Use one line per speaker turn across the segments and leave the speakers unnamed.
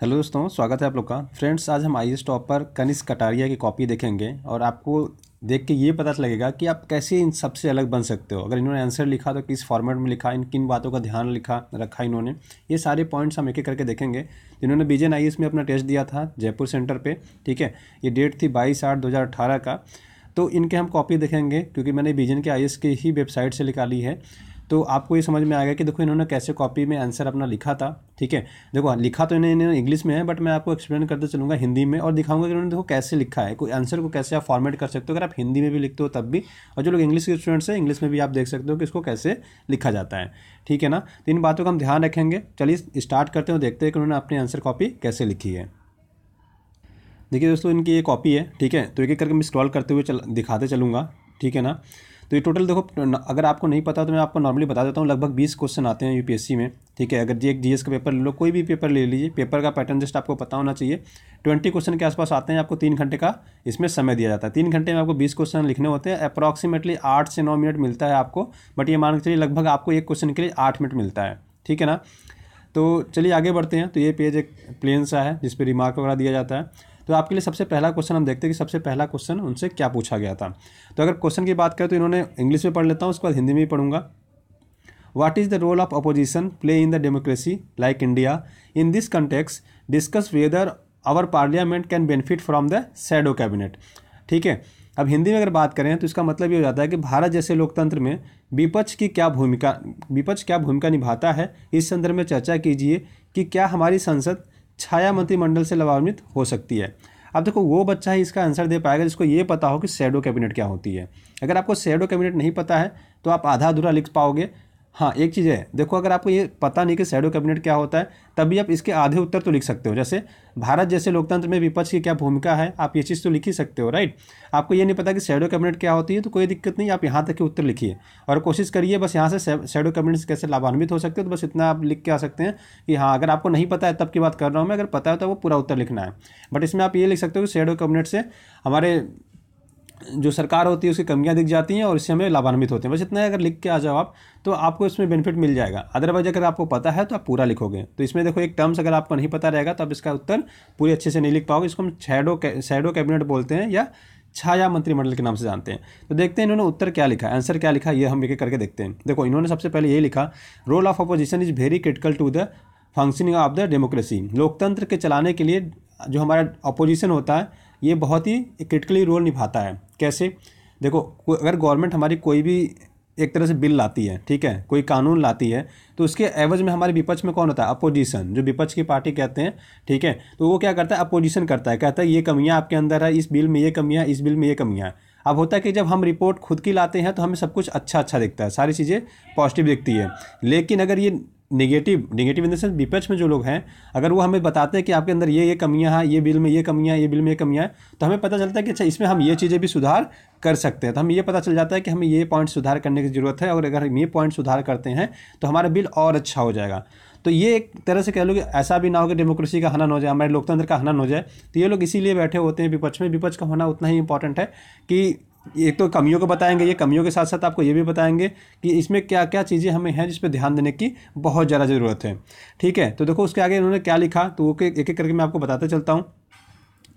hello दोस्तों स्वागत है आप लोग का फ्रेंड्स आज हम आई टॉप पर कनिस कटारिया की कॉपी देखेंगे और आपको देख के ये पता लगेगा कि आप कैसे इन सबसे अलग बन सकते हो अगर इन्होंने आंसर लिखा तो किस फॉर्मेट में लिखा इन किन बातों का ध्यान लिखा रखा इन्होंने ये सारे पॉइंट्स हम एक एक करके देखेंगे इन्होंने बीजेन आई में अपना टेस्ट दिया था जयपुर सेंटर पर ठीक है ये डेट थी बाईस आठ दो का तो इनके हम कॉपी देखेंगे क्योंकि मैंने बीजेन के आई के ही वेबसाइट से निकाली है तो आपको ये समझ में आ गया कि देखो इन्होंने कैसे कॉपी में आंसर अपना लिखा था ठीक है देखो लिखा तो इन्हें इन्होंने इंग्लिश में है बट मैं आपको एक्सप्लेन करते चलूँगा हिंदी में और दिखाऊंगा कि इन्होंने देखो कैसे लिखा है कोई आंसर को कैसे आप फॉर्मेट कर सकते हो अगर आप हिंदी में भी लिखते हो तब भी और जो लोग इंग्लिश के स्टूडेंट्स हैं इंग्लिश में भी आप देख सकते हो कि इसको कैसे लिखा जाता है ठीक है ना तो इन बातों का हम ध्यान रखेंगे चलिए स्टार्ट करते हैं देखते हैं कि उन्होंने अपनी आंसर कॉपी कैसे लिखी है देखिए दोस्तों इनकी ये कॉपी है ठीक है तो एक एक करके मैं स्क्रॉल करते हुए चल दिखाते चलूँगा ठीक है ना तो ये टोटल देखो अगर आपको नहीं पता तो मैं आपको नॉर्मली बता देता हूँ लगभग बीस क्वेश्चन आते हैं यूपीएससी में ठीक है अगर जी एक जीएस का पेपर ले लो कोई भी पेपर ले लीजिए पेपर का पैटर्न जस्ट आपको पता होना चाहिए ट्वेंटी क्वेश्चन के आसपास आते हैं आपको तीन घंटे का इसमें समय दिया जाता है तीन घंटे में आपको बीस क्वेश्चन लिखने होते हैं अप्रॉक्सीमेटली आठ से नौ मिनट मिलता है आपको बट ये मान के चलिए लगभग आपको एक क्वेश्चन के लिए आठ मिनट मिलता है ठीक है ना तो चलिए आगे बढ़ते हैं तो ये पेज एक प्लेन सा है जिस पर रिमार्क वगैरह दिया जाता है तो आपके लिए सबसे पहला क्वेश्चन हम देखते हैं कि सबसे पहला क्वेश्चन उनसे क्या पूछा गया था तो अगर क्वेश्चन की बात करें तो इन्होंने इंग्लिश में पढ़ लेता हूँ उसके बाद हिंदी में ही पढ़ूंगा what is the role of opposition play in the democracy like India in this context discuss whether our parliament can benefit from the shadow cabinet ठीक है अब हिंदी में अगर बात करें तो इसका मतलब ये हो जाता है कि भारत जैसे लोकतंत्र में विपक्ष की क्या भूमिका विपक्ष क्या भूमिका निभाता है इस संदर्भ में चर्चा कीजिए कि क्या हमारी संसद छाया मंत्रिमंडल से लाभान्वित हो सकती है अब देखो वो बच्चा ही इसका आंसर दे पाएगा जिसको ये पता हो कि सैडो कैबिनेट क्या होती है अगर आपको सैडो कैबिनेट नहीं पता है तो आप आधा अधूरा लिख पाओगे हाँ एक चीज़ है देखो अगर आपको ये पता नहीं कि शेडो कैबिनेट क्या होता है तभी आप इसके आधे उत्तर तो लिख सकते हो जैसे भारत जैसे लोकतंत्र में विपक्ष की क्या भूमिका है आप ये चीज़ तो लिख ही सकते हो राइट आपको ये नहीं पता कि शेडो कैबिनेट क्या होती है तो कोई दिक्कत नहीं आप यहाँ तक के उत्तर लिखिए और कोशिश करिए बस यहाँ से शेडो कैबिनेट से कैसे लाभान्वित हो सकते हो तो बस इतना आप लिख के आ सकते हैं कि हाँ अगर आपको नहीं पता है तब की बात कर रहा हूँ मैं अगर पता है तो वो पूरा उत्तर लिखना है बट इसमें आप ये लिख सकते हो कि शेडो कैबिनेट से हमारे जो सरकार होती है उसकी कमियाँ दिख जाती हैं और इससे हमें लाभान्वित होते हैं बस इतना अगर लिख के आ जाओ आप तो आपको इसमें बेनिफिट मिल जाएगा अदरवाइज अगर आपको पता है तो आप पूरा लिखोगे तो इसमें देखो एक टर्म्स अगर आपको नहीं पता रहेगा तो आप इसका उत्तर पूरे अच्छे से नहीं लिख पाओगे इसको हम शैडो शैडो कैबिनेट बोलते हैं या छाया मंत्रिमंडल के नाम से जानते हैं तो देखते हैं इन्होंने उत्तर क्या लिखा आंसर क्या लिखा ये हम एक करके देखते हैं देखो इन्होंने सबसे पहले ये लिखा role of opposition is very critical to the functioning of the democracy लोकतंत्र के चलाने के लिए जो हमारा अपोजिशन होता है ये बहुत ही क्रिटिकली रोल निभाता है कैसे देखो अगर गवर्नमेंट हमारी कोई भी एक तरह से बिल लाती है ठीक है कोई कानून लाती है तो उसके एवज में हमारे विपक्ष में कौन होता है अपोजिशन जो विपक्ष की पार्टी कहते हैं ठीक है तो वो क्या करता है अपोजिशन करता है कहता है ये कमियाँ आपके अंदर है इस बिल में ये कमियाँ इस बिल में ये कमियाँ अब होता है कि जब हम रिपोर्ट खुद की लाते हैं तो हमें सब कुछ अच्छा अच्छा दिखता है सारी चीज़ें पॉजिटिव दिखती है लेकिन अगर ये negative negative in the sense विपक्ष में जो लोग हैं अगर वो हमें बताते हैं कि आपके अंदर ये ये कमियां हैं ये बिल में ये कमियां ये बिल में ये कमियां हैं तो हमें पता चलता है कि अच्छा इसमें हम ये चीज़ें भी सुधार कर सकते हैं तो हमें ये पता चल जाता है कि हमें ये पॉइंट सुधार करने की ज़रूरत है और अगर हम ये पॉइंट सुधार करते हैं तो हमारा बिल और अच्छा हो जाएगा तो ये एक तरह से कह लो कि ऐसा भी ना हो कि डेमोक्रेसी का हनन हो जाए हमारे लोकतंत्र का हनन हो जाए तो ये लोग इसीलिए बैठे होते हैं विपक्ष में विपक्ष का होना उतना ही इंपॉर्टेंट है कि एक तो कमियों को बताएंगे ये कमियों के साथ साथ आपको ये भी बताएंगे कि इसमें क्या क्या चीज़ें हमें हैं जिस पर ध्यान देने की बहुत ज़्यादा ज़रूरत है ठीक है तो देखो उसके आगे इन्होंने क्या लिखा तो वो एक एक करके मैं आपको बताता चलता हूँ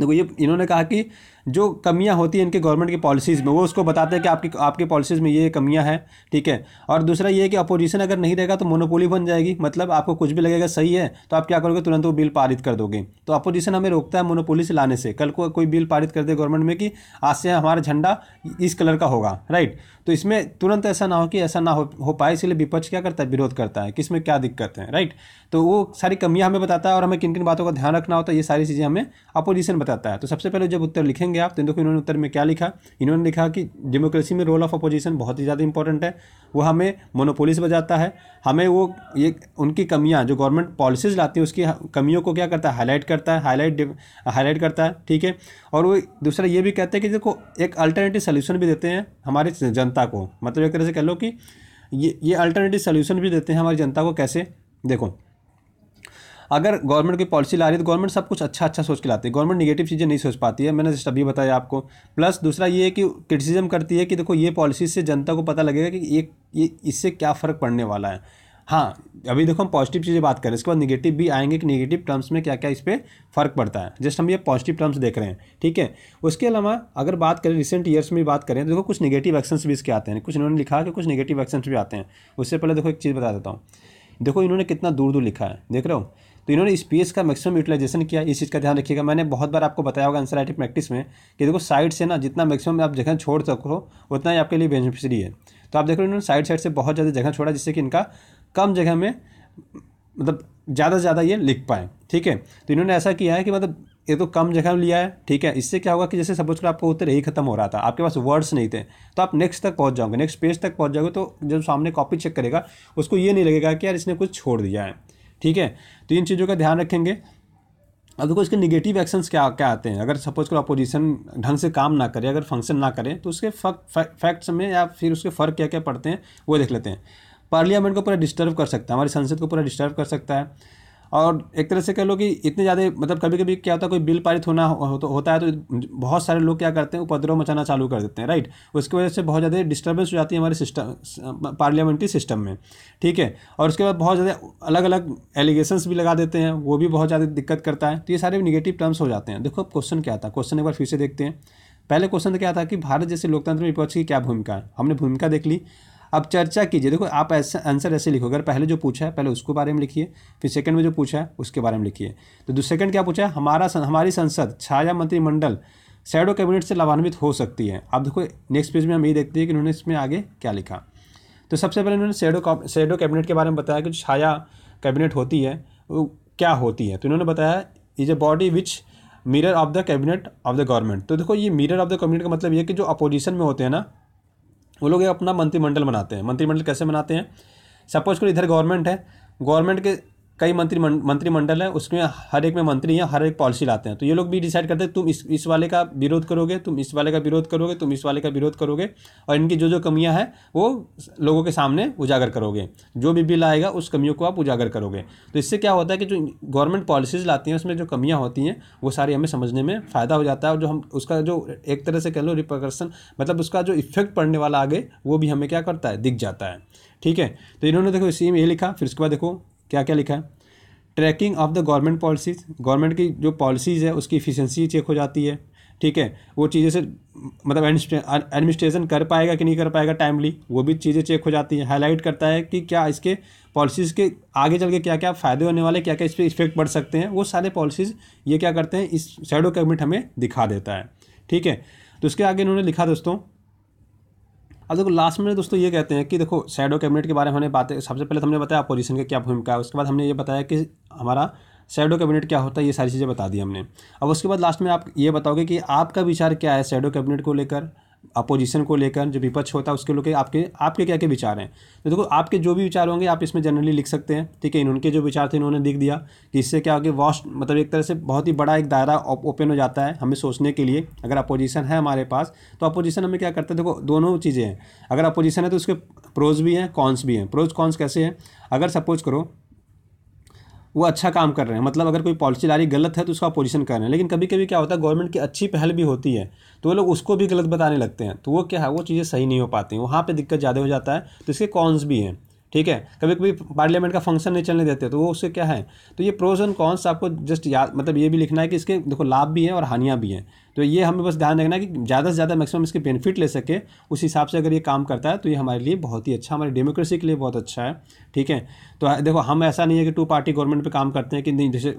देखो ये इन्होंने कहा कि जो कमियां होती हैं इनके गवर्नमेंट की पॉलिसीज़ में वो उसको बताते हैं कि आपकी आपके पॉलिसीज़ में ये कमियां हैं ठीक है और दूसरा ये कि अपोजिशन अगर नहीं रहेगा तो मोनोपोली बन जाएगी मतलब आपको कुछ भी लगेगा सही है तो आप क्या करोगे तुरंत वो बिल पारित कर दोगे तो अपोजिशन हमें रोकता है मोनोपोली से लाने से कल को कोई बिल पारित कर दे गवर्नमेंट में कि आज से हमारा झंडा इस कलर का होगा राइट तो इसमें तुरंत ऐसा ना हो कि ऐसा ना हो, हो पाए इसलिए विपक्ष क्या करता है विरोध करता है कि इसमें क्या दिक्कत है राइट तो वो सारी कमियाँ हमें बताता है और हमें किन किन बातों का ध्यान रखना होता है ये सारी चीज़ें हमें अपोजिशन बताता है तो सबसे पहले जब उत्तर लिखेंगे पढ़ेंगे आप तो देखो इन्होंने उत्तर में क्या लिखा इन्होंने लिखा कि डेमोक्रेसी में रोल ऑफ अपोजिशन बहुत ही ज़्यादा इंपॉर्टेंट है वो हमें मोनोपोलिस बजाता है हमें वो ये उनकी कमियाँ जो गवर्नमेंट पॉलिसीज लाती हैं उसकी कमियों को क्या करता है हाईलाइट करता है हाईलाइट हाईलाइट करता है ठीक है और वो दूसरा ये भी कहते हैं कि देखो एक अल्टरनेटिव सोल्यूशन भी देते हैं हमारी जनता को मतलब एक तरह से कह लो कि ये ये अल्टरनेटिव सोल्यूशन भी देते हैं हमारी जनता को कैसे देखो अगर गवर्नमेंट कोई पॉलिसी ला रही है तो गवर्नमेंट सब कुछ अच्छा अच्छा सोच के लाती है गवर्नमेंट निगेटिव चीज़ें नहीं सोच पाती है मैंने जस्ट अभी बताया आपको प्लस दूसरा ये है कि क्रिटिसिज्म करती है कि देखो ये पॉलिसी से जनता को पता लगेगा कि ये ये इससे क्या फ़र्क पड़ने वाला है हाँ अभी देखो हम पॉजिटिव चीज़ें बात करें इसके बाद निगेटिव भी आएंगे कि निगेटिव टर्म्स में क्या क्या इस पर फर्क पड़ता है जस्ट हम ये पॉजिटिव टर्म्स देख रहे हैं ठीक है उसके अलावा अगर बात करें रिसेंट ईयर्स में बात करें तो देखो कुछ निगेटिव एक्शंस भी इसके आते हैं कुछ इन्होंने लिखा है कि कुछ निगेटिव एक्शंस भी आते हैं उससे पहले देखो एक चीज़ बता देता हूँ देखो इन्होंने कितना दूर दूर लिखा है देख रहे हो तो इन्होंने स्पेस का मैक्सिमम यूटिलाइजेशन किया इस चीज़ का ध्यान रखिएगा मैंने बहुत बार आपको बताया होगा आंसर राइटिंग प्रैक्टिस में कि देखो साइड से ना जितना मैक्सिमम आप जगह छोड़ सको उतना ही आपके लिए बेनिफिशरी है तो आप देखो इन्होंने साइड साइड से बहुत ज़्यादा जगह छोड़ा जिससे कि इनका कम जगह में मतलब ज़्यादा से ज़्यादा ये लिख पाएँ ठीक है तो इन्होंने ऐसा किया है कि मतलब ये तो कम जगह लिया है ठीक है इससे क्या होगा कि जैसे सपोज करो आपका उत्तर यही खत्म हो रहा था आपके पास वर्ड्स नहीं थे तो आप नेक्स्ट तक पहुंच जाओगे नेक्स्ट पेज तक पहुंच जाओगे तो जब सामने कॉपी चेक करेगा उसको ये नहीं लगेगा कि यार इसने कुछ छोड़ दिया है ठीक है तो इन चीज़ों का ध्यान रखेंगे अब देखो इसके निगेटिव एक्शंस क्या क्या आते हैं अगर सपोज करो अपोजिशन ढंग से काम ना करे अगर फंक्शन ना करें तो उसके फैक्ट्स में या फिर उसके फ़र्क क्या क्या पड़ते हैं वो देख लेते हैं पार्लियामेंट को पूरा डिस्टर्ब कर सकता है हमारी संसद को पूरा डिस्टर्ब कर सकता है और एक तरह से कह लो कि इतने ज़्यादा मतलब कभी कभी क्या होता है कोई बिल पारित होना हो, तो होता है तो बहुत सारे लोग क्या करते हैं उपद्रव मचाना चालू कर देते हैं राइट उसकी वजह से बहुत ज़्यादा डिस्टर्बेंस हो जाती है हमारे सिस्टम पार्लियामेंट्री सिस्टम में ठीक है और उसके बाद बहुत ज़्यादा अलग अलग एलिगेशंस भी लगा देते हैं वो भी बहुत ज़्यादा दिक्कत करता है तो ये सारे निगेटिव टर्म्स हो जाते हैं देखो अब क्वेश्चन क्या था क्वेश्चन एक बार फिर से देखते हैं पहले क्वेश्चन तो क्या था कि भारत जैसे लोकतंत्र में विपक्ष की क्या भूमिका है हमने भूमिका देख ली अब चर्चा कीजिए देखो आप ऐसा आंसर ऐसे लिखो अगर पहले जो पूछा है पहले उसको बारे में लिखिए फिर सेकंड में जो पूछा है उसके बारे में लिखिए तो सेकंड क्या पूछा है हमारा हमारी संसद छाया मंत्रिमंडल सैडो कैबिनेट से लाभान्वित हो सकती है आप देखो नेक्स्ट पेज में हम ये देखते हैं कि उन्होंने इसमें आगे क्या लिखा तो सबसे पहले उन्होंने सैडो सैडो कैबिनेट के बारे में बताया कि जो छाया कैबिनेट होती है वो क्या होती है तो इन्होंने बताया is a body which mirror of the cabinet of the government तो देखो ये मिरर ऑफ द कैबिनेट का मतलब ये कि जो अपोजिशन में होते हैं ना वो लोग अपना मंत्रिमंडल बनाते हैं मंत्रिमंडल कैसे बनाते हैं सपोज करो इधर गवर्नमेंट है गवर्नमेंट के कई मंत्री मंत्रिमंडल है उसमें हर एक में मंत्री हैं हर एक पॉलिसी लाते हैं तो ये लोग भी डिसाइड करते हैं तुम इस इस वाले का विरोध करोगे तुम इस वाले का विरोध करोगे तुम इस वाले का विरोध करोगे और इनकी जो जो कमियां हैं वो लोगों के सामने उजागर करोगे जो भी बिल आएगा उस कमियों को आप उजागर करोगे तो इससे क्या होता है कि जो गवर्नमेंट पॉलिसीज़ लाती हैं उसमें जो कमियाँ होती हैं वो सारी हमें समझने में फ़ायदा हो जाता है और जो हम उसका जो एक तरह से कह लो रिप्रकर्सन मतलब उसका जो इफेक्ट पड़ने वाला आगे वो भी हमें क्या करता है दिख जाता है ठीक है तो इन्होंने देखो इसी में ये लिखा फिर उसके बाद देखो क्या क्या लिखा है tracking of the government policies government की जो पॉलिसीज़ है उसकी इफिशेंसी चेक हो जाती है ठीक है वो चीज़ें से मतलब एडमिनिस्ट्रेशन कर पाएगा कि नहीं कर पाएगा टाइमली वो भी चीज़ें चेक हो जाती हैं हाईलाइट करता है कि क्या इसके पॉलिसीज़ के आगे चल के क्या क्या फ़ायदे होने वाले क्या क्या इस पर इफेक्ट पड़ सकते हैं वो सारे पॉलिसीज़ ये क्या करते हैं इस शेडो कैबिनेट हमें दिखा देता है ठीक है तो उसके आगे इन्होंने लिखा दोस्तों अब देखो लास्ट में दोस्तों ये कहते हैं कि देखो शेडो कैबिनेट के बारे में हमने बातें सबसे पहले तो हमने बताया अपोजिशन की क्या भूमिका है उसके बाद हमने ये बताया कि हमारा शेडो कैबिनेट क्या होता है ये सारी चीज़ें बता दी हमने अब उसके बाद लास्ट में आप ये बताओगे कि आपका विचार क्या है शेडो कैबिनेट को लेकर अपोजिशन को लेकर जो विपक्ष होता है उसके लोग आपके आपके क्या क्या विचार हैं तो देखो आपके जो भी विचार होंगे आप इसमें जनरली लिख सकते हैं ठीक है इनके जो विचार थे इन्होंने लिख दिया कि इससे क्या होगा वॉश मतलब एक तरह से बहुत ही बड़ा एक दायरा ओपन हो जाता है हमें सोचने के लिए अगर अपोजिशन है हमारे पास तो अपोजिशन हमें क्या करते हैं देखो दोनों चीज़ें हैं अगर अपोजिशन है तो उसके प्रोज भी हैं कॉन्स भी हैं प्रोज कॉन्स कैसे हैं अगर सपोज करो वो अच्छा काम कर रहे हैं मतलब अगर कोई पॉलिसी ला रही गलत है तो उसका अपोजिशन कर रहे हैं लेकिन कभी कभी क्या होता है गवर्नमेंट की अच्छी पहल भी होती है तो वो लोग उसको भी गलत बताने लगते हैं तो वो क्या है वो चीज़ें सही नहीं हो पाती वहाँ पर दिक्कत ज़्यादा हो जाता है तो इसके कॉन्स भी हैं ठीक है कभी कभी पार्लियामेंट का फंक्शन नहीं चलने देते तो वो उससे क्या है तो ये प्रोज एंड कॉन्स आपको जस्ट याद मतलब ये भी लिखना है कि इसके देखो लाभ भी हैं और हानियाँ भी हैं तो ये हमें बस ध्यान रखना कि ज़्यादा से ज़्यादा मैक्सिमम इसके बेनिफिट ले सके उस हिसाब से अगर ये काम करता है तो ये हमारे लिए बहुत ही अच्छा हमारी डेमोक्रेसी के लिए बहुत अच्छा है ठीक है तो देखो हम ऐसा नहीं है कि टू पार्टी गवर्नमेंट पर काम करते हैं कि नहीं जैसे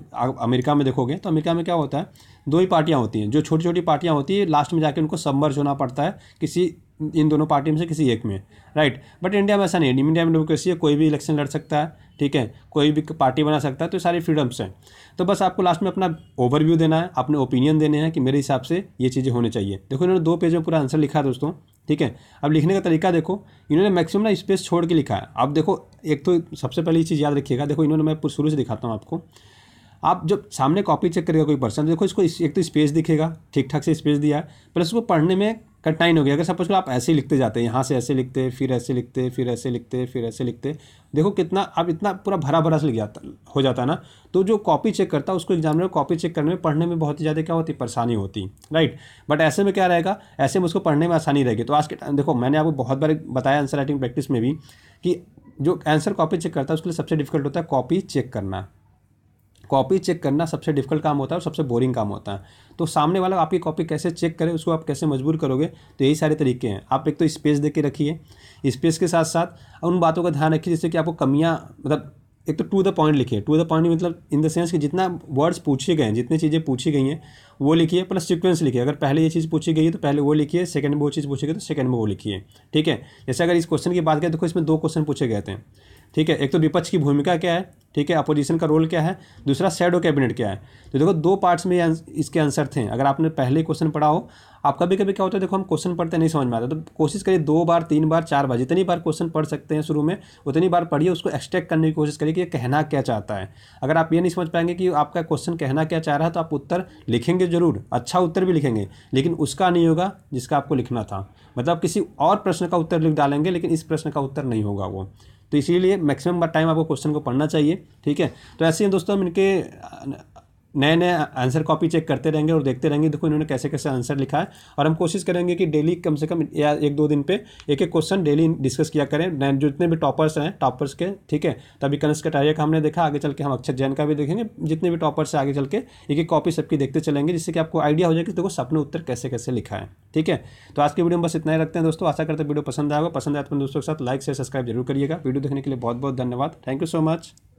अमेरिका में देखोगे तो अमेरिका में क्या होता है दो ही पार्टियाँ होती हैं जो छोटी छोटी पार्टियाँ होती है लास्ट में जाकर उनको सबमर्ज होना पड़ता है किसी इन दोनों पार्टी में से किसी एक में राइट बट इंडिया में ऐसा नहीं है इंडिया में डेमोक्रेसी है कोई भी इलेक्शन लड़ सकता है ठीक है कोई भी पार्टी बना सकता है तो सारी फ्रीडम्स हैं तो बस आपको लास्ट में अपना ओवरव्यू देना है अपने ओपिनियन देने हैं कि मेरे हिसाब से ये चीज़ें होनी चाहिए देखो इन्होंने दो पेज में पूरा आंसर लिखा है दोस्तों ठीक है अब लिखने का तरीका देखो इन्होंने मैक्सिमम ना स्पेस छोड़ के लिखा है अब देखो एक तो सबसे पहली चीज़ याद रखिएगा देखो इन्होंने मैं शुरू से दिखाता हूँ आपको आप जब सामने कॉपी चेक करेगा कोई पर्सन देखो इसको एक तो स्पेस दिखेगा ठीक ठाक से स्पेस दिया है प्लस उसको पढ़ने में कठिनाइन होगी अगर सपोज आप ऐसे लिखते जाते हैं यहाँ से ऐसे लिखते फिर ऐसे लिखते फिर ऐसे लिखते फिर ऐसे लिखते देखो कितना अब इतना पूरा भरा भरा से लिख जाता हो जाता है ना तो जो कॉपी चेक करता है उसको एग्जामिनर कॉपी चेक करने में पढ़ने में बहुत ही ज़्यादा क्या होती परेशानी होती राइट बट ऐसे में क्या रहेगा ऐसे में उसको पढ़ने में आसानी रहेगी तो आज के टाइम देखो मैंने आपको बहुत बार बताया आंसर राइटिंग प्रैक्टिस में भी कि जो आंसर कॉपी चेक करता है उसके लिए सबसे डिफिकल्ट होता है कॉपी चेक करना कॉपी चेक करना सबसे डिफिकल्ट काम होता है और सबसे बोरिंग काम होता है तो सामने वाला आपकी कॉपी कैसे चेक करे उसको आप कैसे मजबूर करोगे तो यही सारे तरीके हैं आप एक तो स्पेस दे के रखिए स्पेस के साथ साथ उन बातों का ध्यान रखिए जैसे कि आपको कमियाँ मतलब एक तो टू द पॉइंट लिखिए टू द पॉइंट मतलब इन द सेंस कि जितना वर्ड्स पूछे गए हैं जितनी चीज़ें पूछी गई हैं वो लिखिए प्लस सिक्वेंस लिखिए अगर पहले ये चीज़ पूछी गई है तो पहले वो लिखिए सेकंड में वो चीज़ पूछी गई तो सेकंड में वो लिखिए ठीक है जैसे अगर इस क्वेश्चन की बात करें तो इसमें दो क्वेश्चन पूछे गए थे ठीक है एक तो विपक्ष की भूमिका क्या है ठीक है अपोजिशन का रोल क्या है दूसरा शेडो कैबिनेट क्या है तो देखो दो पार्ट्स में इसके आंसर थे अगर आपने पहले क्वेश्चन पढ़ा हो आप कभी कभी क्या होता है देखो हम क्वेश्चन पढ़ते नहीं समझ में आता तो कोशिश करिए दो बार तीन बार चार बार जितनी बार क्वेश्चन पढ़ सकते हैं शुरू में उतनी बार पढ़िए उसको एक्सट्रैक्ट करने की कोशिश करिए कि ये कहना क्या चाहता है अगर आप ये नहीं समझ पाएंगे कि आपका क्वेश्चन कहना क्या चाह रहा है तो आप उत्तर लिखेंगे जरूर अच्छा उत्तर भी लिखेंगे लेकिन उसका नहीं होगा जिसका आपको लिखना था मतलब किसी और प्रश्न का उत्तर लिख डालेंगे लेकिन इस प्रश्न का उत्तर नहीं होगा वो तो इसीलिए मैक्सिमम टाइम आपको क्वेश्चन को पढ़ना चाहिए ठीक है तो ऐसे ही दोस्तों हम इनके नए नए आंसर कॉपी चेक करते रहेंगे और देखते रहेंगे देखो इन्होंने कैसे कैसे आंसर लिखा है और हम कोशिश करेंगे कि डेली कम से कम या एक दो दिन पे एक एक क्वेश्चन डेली डिस्कस किया करें नए जितने भी टॉपर्स हैं टॉपर्स के ठीक है तभी कनस कटारिया का हमने देखा आगे चल के हम अक्षर जैन का भी देखेंगे जितने भी टॉपर्स हैं आगे चल के एक एक कॉपी सबकी देखते चलेंगे जिससे कि आपको आइडिया हो जाए कि देखो सपने उत्तर कैसे कैसे लिखा है ठीक है तो आज की वीडियो में बस इतना ही रखते हैं दोस्तों आशा करते वीडियो पसंद आएगा पसंद आए तो दोस्तों के साथ लाइक शेयर सब्सक्राइब जरूर करिएगा वीडियो देखने के लिए बहुत बहुत धन्यवाद थैंक यू सो मच